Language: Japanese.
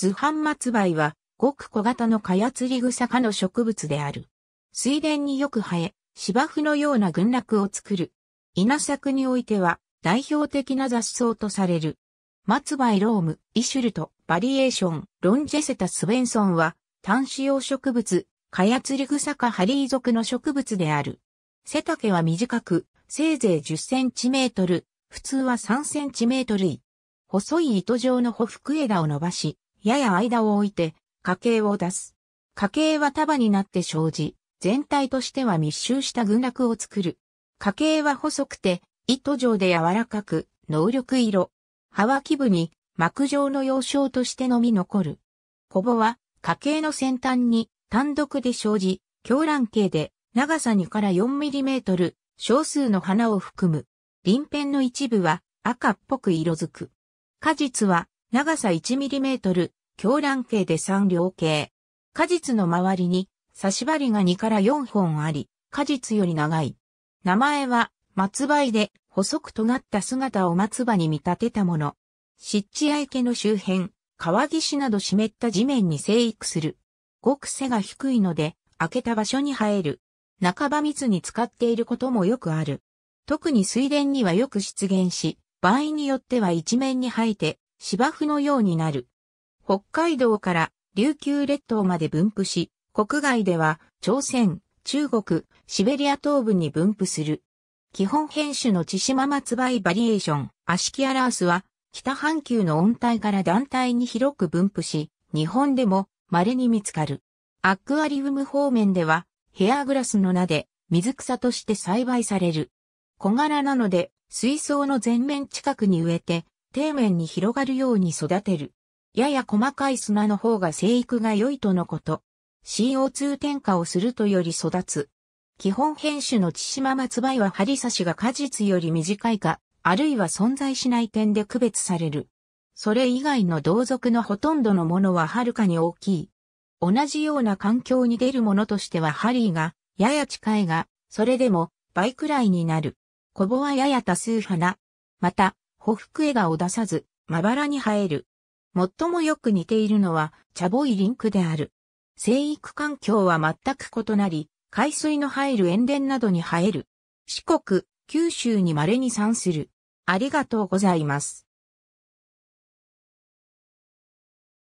図版松梅は、ごく小型のカヤツリグサ科の植物である。水田によく生え、芝生のような群落を作る。稲作においては、代表的な雑草とされる。松梅ローム、イシュルト、バリエーション、ロンジェセタ・スベンソンは、単子葉植物、カヤツリグサ科ハリー属の植物である。背丈は短く、せいぜい10センチメートル、普通は3センチメートル細い糸状の穂福枝を伸ばし、やや間を置いて、家系を出す。家系は束になって生じ、全体としては密集した群落を作る。家系は細くて、糸状で柔らかく、能力色。葉は基部に、膜状の要少としてのみ残る。コボは、家系の先端に、単独で生じ、狂乱形で、長さ2から4トル、少数の花を含む。輪片の一部は、赤っぽく色づく。果実は、長さ 1mm、狂乱形で3両形。果実の周りに差し針が2から4本あり、果実より長い。名前は松梅で細く尖った姿を松葉に見立てたもの。湿地や池の周辺、川岸など湿った地面に生育する。ごく背が低いので、開けた場所に生える。半ば密に使っていることもよくある。特に水田にはよく出現し、場合によっては一面に生えて芝生のようになる。北海道から琉球列島まで分布し、国外では朝鮮、中国、シベリア東部に分布する。基本編種の千島松梅バリエーション、アシキアラースは、北半球の温帯から団体に広く分布し、日本でも稀に見つかる。アクアリウム方面では、ヘアグラスの名で水草として栽培される。小柄なので、水槽の全面近くに植えて、底面に広がるように育てる。やや細かい砂の方が生育が良いとのこと。CO2 添加をするとより育つ。基本変種の千島松梅は針刺しが果実より短いか、あるいは存在しない点で区別される。それ以外の同族のほとんどのものははるかに大きい。同じような環境に出るものとしてはハリーが、やや近いが、それでも倍くらいになる。コボはやや多数派な。また、ほふくがを出さず、まばらに生える。最もよく似ているのは、茶ボイリンクである。生育環境は全く異なり、海水の入る塩田などに生える。四国、九州に稀に産する。ありがとうございます。